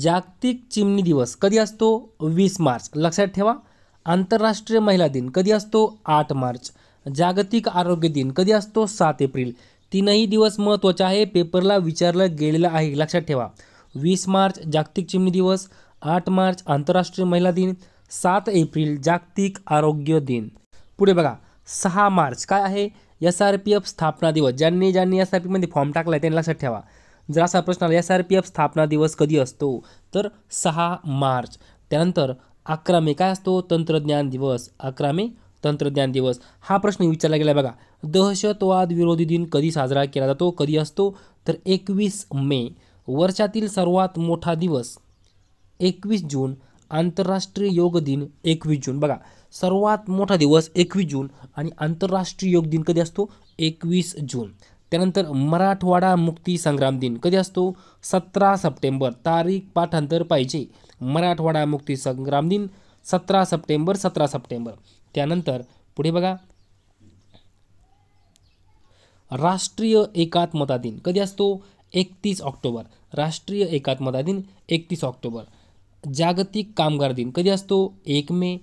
जागतिक चिमणी दिवस कधी असतो वीस मार्च लक्षात ठेवा आंतरराष्ट्रीय महिला दिन कधी असतो आठ मार्च जागतिक आरोग्य दिन कधी असतो सात एप्रिल तीनही दिवस महत्त्वाचे आहे पेपरला विचारलं गेलेलं आहे लक्षात ठेवा वीस मार्च जागतिक चिमणी दिवस आठ मार्च आंतरराष्ट्रीय महिला दिन सात एप्रिल जागतिक आरोग्य दिन पुढे बघा सहा मार्च काय आहे एस आर पी एफ स्थापना दिवस ज्यांनी ज्यांनी एस आर पीमध्ये फॉर्म टाकला आहे त्यांनी लक्षात ठेवा जर असा प्रश्न आला एस आर पी एफ स्थापना दिवस कधी असतो तर सहा मार्च त्यानंतर अकरा मे काय असतो तंत्रज्ञान दिवस अकरा मे तंत्रज्ञान दिवस हा प्रश्न विचारला गेला बघा दहशतवाद विरोधी दिन कधी साजरा केला जातो कधी असतो तर एकवीस मे वर्षातील सर्वात मोठा दिवस एकवीस जून आंतरराष्ट्रीय योग दिन एकवीस जून बघा सर्वात मोठा दिवस एकवीस जून आणि आंतरराष्ट्रीय योग दिन कधी असतो एकवीस जून त्यानंतर मराठवाडा मुक्ती संग्राम दिन कधी असतो सतरा सप्टेंबर तारीख पाठांतर पाहिजे मराठवाडा मुक्ती संग्राम दिन सतरा सप्टेंबर सतरा सप्टेंबर त्यानंतर पुढे बघा राष्ट्रीय एकात्मता दिन कधी असतो एकतीस ऑक्टोबर राष्ट्रीय एकात्मता दिन एकतीस ऑक्टोबर जागतिक कामगार दिन कधी असतो एक मे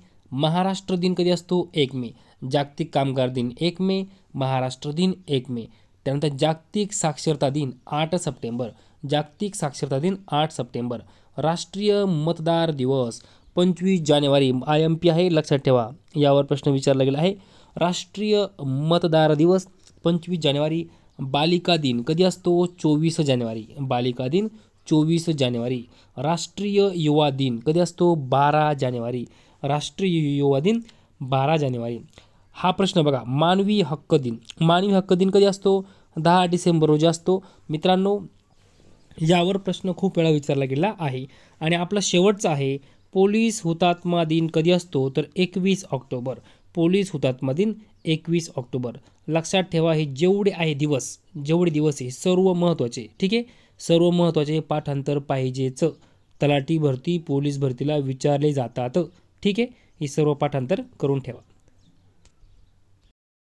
महाराष्ट्र दिन कधी असतो एक मे जागतिक कामगार दिन एक मे महाराष्ट्र दिन एक मे त्यानंतर जागतिक साक्षरता दिन आठ सप्टेंबर जागतिक साक्षरता दिन आठ सप्टेंबर राष्ट्रीय मतदार दिवस पंचवीस जानेवारी आय एम पी आहे लक्षात ठेवा यावर प्रश्न विचारला गेला आहे राष्ट्रीय मतदार दिवस पंचवीस जानेवारी बालिका दिन कधी असतो चोवीस जानेवारी बालिका दिन चोवीस जानेवारी राष्ट्रीय युवा दिन कधी असतो बारा जानेवारी राष्ट्रीय युवा दिन बारा जानेवारी हा प्रश्न बघा मानवी हक्क दिन मानवी हक्क दिन कधी असतो दहा डिसेंबर रोजी असतो मित्रांनो यावर प्रश्न खूप वेळा विचारला गेला आहे आणि आपला शेवटचा आहे पोलीस हुतात्मा दिन कधी असतो तर एकवीस ऑक्टोबर पोलीस हुतात्मा दिन एकवीस ऑक्टोबर लक्षात ठेवा हे जेवढे आहे दिवस जेवढे दिवस हे सर्व महत्त्वाचे ठीक आहे सर्व महत्त्वाचे हे पाठांतर पाहिजेच तलाठी भरती पोलीस भरतीला विचारले जातात ठीक आहे हे सर्व पाठांतर करून ठेवा